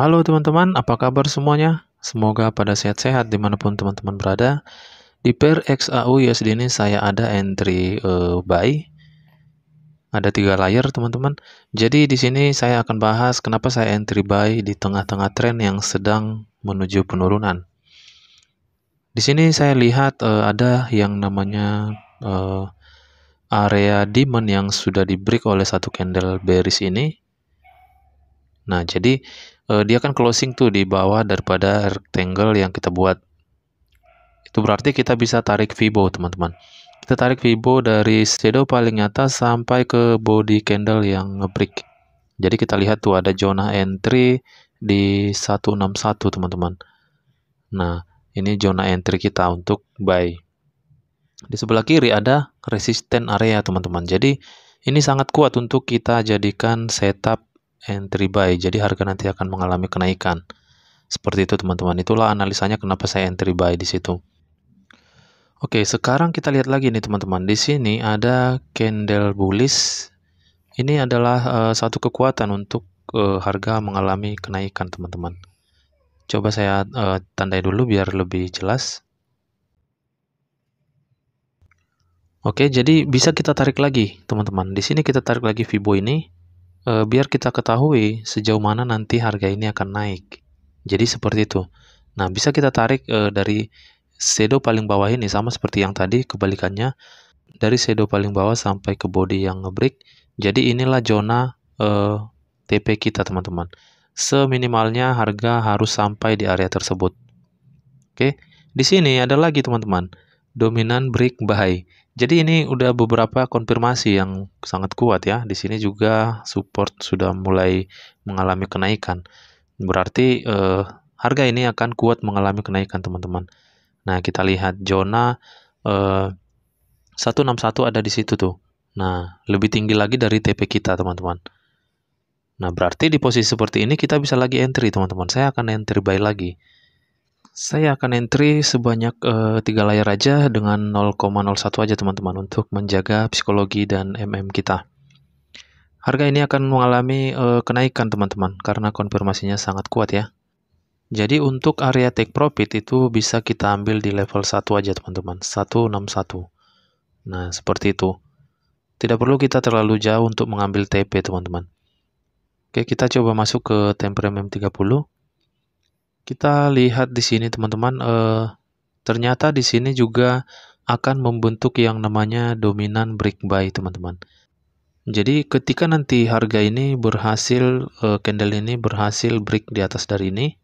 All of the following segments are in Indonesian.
Halo teman-teman, apa kabar semuanya? Semoga pada sehat-sehat dimanapun teman-teman berada. Di pair XAU USD ini saya ada entry uh, buy. Ada tiga layer teman-teman. Jadi di sini saya akan bahas kenapa saya entry buy di tengah-tengah tren yang sedang menuju penurunan. Di sini saya lihat uh, ada yang namanya uh, area demand yang sudah di break oleh satu candle bearish ini Nah, jadi eh, dia kan closing tuh di bawah daripada rectangle yang kita buat. Itu berarti kita bisa tarik Vibo, teman-teman. Kita tarik Vibo dari shadow paling atas sampai ke body candle yang ngebrick. Jadi kita lihat tuh ada zona entry di 161, teman-teman. Nah, ini zona entry kita untuk buy. Di sebelah kiri ada resisten area, teman-teman. Jadi, ini sangat kuat untuk kita jadikan setup entry buy, jadi harga nanti akan mengalami kenaikan. Seperti itu teman-teman, itulah analisanya kenapa saya entry buy di situ. Oke, sekarang kita lihat lagi nih teman-teman. Di sini ada candle bullish. Ini adalah uh, satu kekuatan untuk uh, harga mengalami kenaikan teman-teman. Coba saya uh, tandai dulu biar lebih jelas. Oke, jadi bisa kita tarik lagi teman-teman. Di sini kita tarik lagi Fibo ini e, biar kita ketahui sejauh mana nanti harga ini akan naik. Jadi seperti itu. Nah, bisa kita tarik e, dari shadow paling bawah ini sama seperti yang tadi kebalikannya dari shadow paling bawah sampai ke body yang ngebreak. Jadi inilah zona e, eh, TP kita, teman-teman. Seminimalnya harga harus sampai di area tersebut. Oke. Di sini ada lagi, teman-teman. Dominan break buy. Jadi ini udah beberapa konfirmasi yang sangat kuat ya. Di sini juga support sudah mulai mengalami kenaikan. Berarti eh, harga ini akan kuat mengalami kenaikan teman-teman. Nah kita lihat zona eh, 161 ada di situ tuh. Nah lebih tinggi lagi dari TP kita teman-teman. Nah berarti di posisi seperti ini kita bisa lagi entry teman-teman. Saya akan entry buy lagi. Saya akan entry sebanyak eh, tiga e, layar aja dengan 0,01 aja teman-teman untuk menjaga psikologi dan MM kita. Harga ini akan mengalami e, kenaikan teman-teman karena konfirmasinya sangat kuat ya. Jadi untuk area take profit itu bisa kita ambil di level 1 aja teman-teman, 161. Nah, seperti itu. Tidak perlu kita terlalu jauh untuk mengambil TP teman-teman. Oke, kita coba masuk ke temper MM30. Kita lihat di sini teman-teman, eh, ternyata di sini juga akan membentuk yang namanya dominan break buy teman-teman. Jadi ketika nanti harga ini berhasil, eh, candle ini berhasil break di atas dari ini,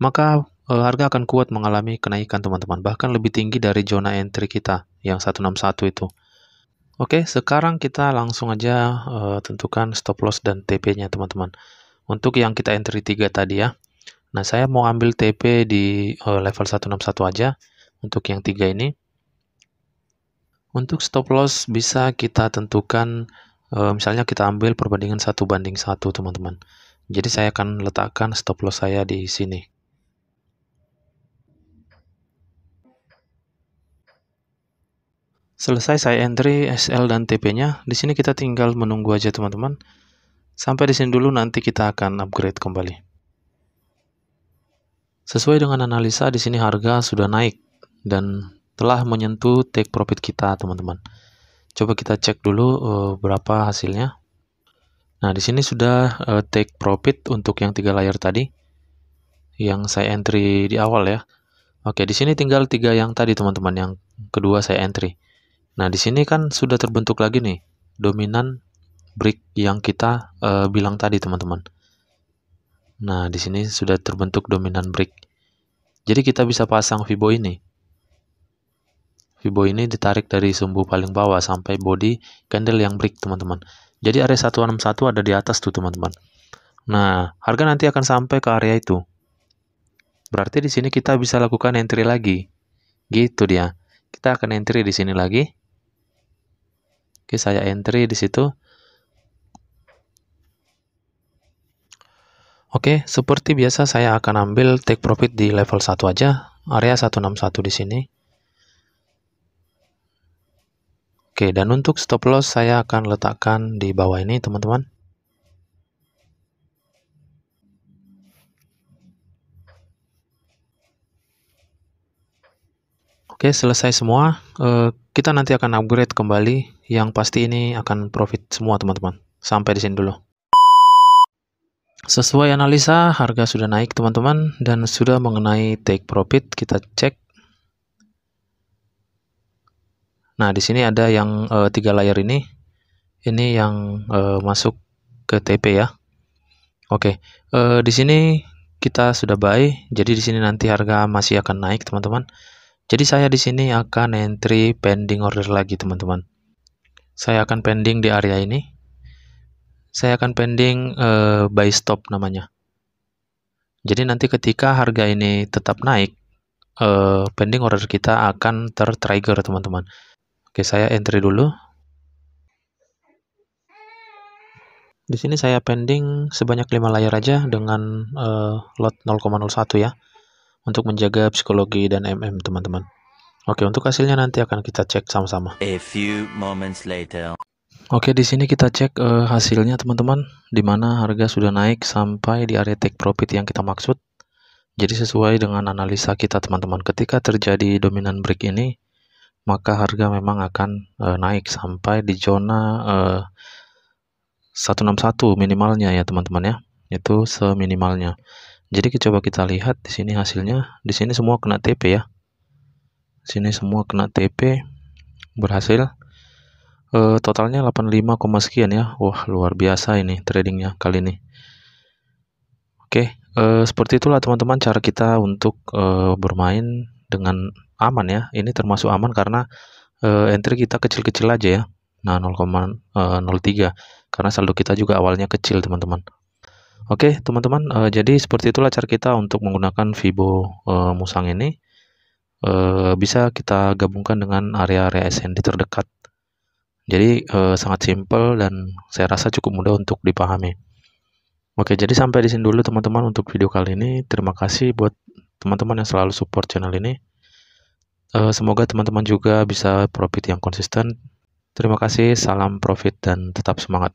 maka eh, harga akan kuat mengalami kenaikan teman-teman, bahkan lebih tinggi dari zona entry kita yang 161 itu. Oke, sekarang kita langsung aja uh, tentukan stop loss dan TP-nya teman-teman. Untuk yang kita entry 3 tadi ya. Nah, saya mau ambil TP di uh, level 161 aja untuk yang tiga ini. Untuk stop loss bisa kita tentukan eh, misalnya kita ambil perbandingan satu banding satu teman-teman. Jadi saya akan letakkan stop loss saya di sini. Selesai saya entry SL dan TP-nya. Di sini kita tinggal menunggu aja teman-teman. Sampai di sini dulu nanti kita akan upgrade kembali. Sesuai dengan analisa, di sini harga sudah naik dan telah menyentuh take profit kita, teman-teman. Coba kita cek dulu uh, berapa hasilnya. Nah, di sini sudah uh, take profit untuk yang tiga layar tadi yang saya entry di awal ya. Oke, di sini tinggal tiga yang tadi, teman-teman, yang kedua saya entry. Nah, di sini kan sudah terbentuk lagi nih dominan break yang kita uh, bilang tadi, teman-teman. Nah, di sini sudah terbentuk dominan break. Jadi kita bisa pasang Vibo ini. Vibo ini ditarik dari sumbu paling bawah sampai body candle yang break teman-teman. Jadi area 161 ada di atas tuh teman-teman. Nah, harga nanti akan sampai ke area itu. Berarti di sini kita bisa lakukan entry lagi. Gitu dia. Kita akan entry di sini lagi. Oke, saya entry di situ. Oke, seperti biasa saya akan ambil take profit di level 1 aja, area 161 di sini. Oke, dan untuk stop loss saya akan letakkan di bawah ini, teman-teman. Oke, selesai semua. Uh, kita nanti akan upgrade kembali. Yang pasti ini akan profit semua, teman-teman. Sampai di sini dulu. Sesuai analisa, harga sudah naik teman-teman dan sudah mengenai take profit, kita cek. Nah, di sini ada yang e, tiga layer ini. Ini yang e, masuk ke TP ya. Oke, e, di sini kita sudah buy, jadi di sini nanti harga masih akan naik teman-teman. Jadi saya di sini akan entry pending order lagi teman-teman. Saya akan pending di area ini saya akan pending uh, buy stop namanya. Jadi nanti ketika harga ini tetap naik, uh, pending order kita akan tertrigger teman-teman. Oke, saya entry dulu. Di sini saya pending sebanyak 5 layar aja dengan uh, lot 0,01 ya. Untuk menjaga psikologi dan MM teman-teman. Oke, untuk hasilnya nanti akan kita cek sama-sama. A few moments later. Oke, di sini kita cek uh, hasilnya teman-teman, di mana harga sudah naik sampai di area take profit yang kita maksud. Jadi sesuai dengan analisa kita teman-teman, ketika terjadi dominan break ini, maka harga memang akan uh, naik sampai di zona uh, eh, 161 minimalnya ya teman-teman ya. Itu seminimalnya. Jadi kita coba kita lihat di sini hasilnya, di sini semua kena TP ya. Di sini semua kena TP berhasil e, totalnya 85, sekian ya wah luar biasa ini tradingnya kali ini oke e, seperti itulah teman-teman cara kita untuk e, bermain dengan aman ya ini termasuk aman karena e, entry kita kecil-kecil aja ya nah 0,03 karena saldo kita juga awalnya kecil teman-teman Oke, okay, teman-teman, uh, jadi seperti itulah cara kita untuk menggunakan Vibo uh, Musang ini. Uh, bisa kita gabungkan dengan area-area SND terdekat. Jadi eh, sangat simpel dan saya rasa cukup mudah untuk dipahami. Oke, jadi sampai di sini dulu teman-teman untuk video kali ini. Terima kasih buat teman-teman yang selalu support channel ini. Eh, semoga teman-teman juga bisa profit yang konsisten. Terima kasih, salam profit dan tetap semangat.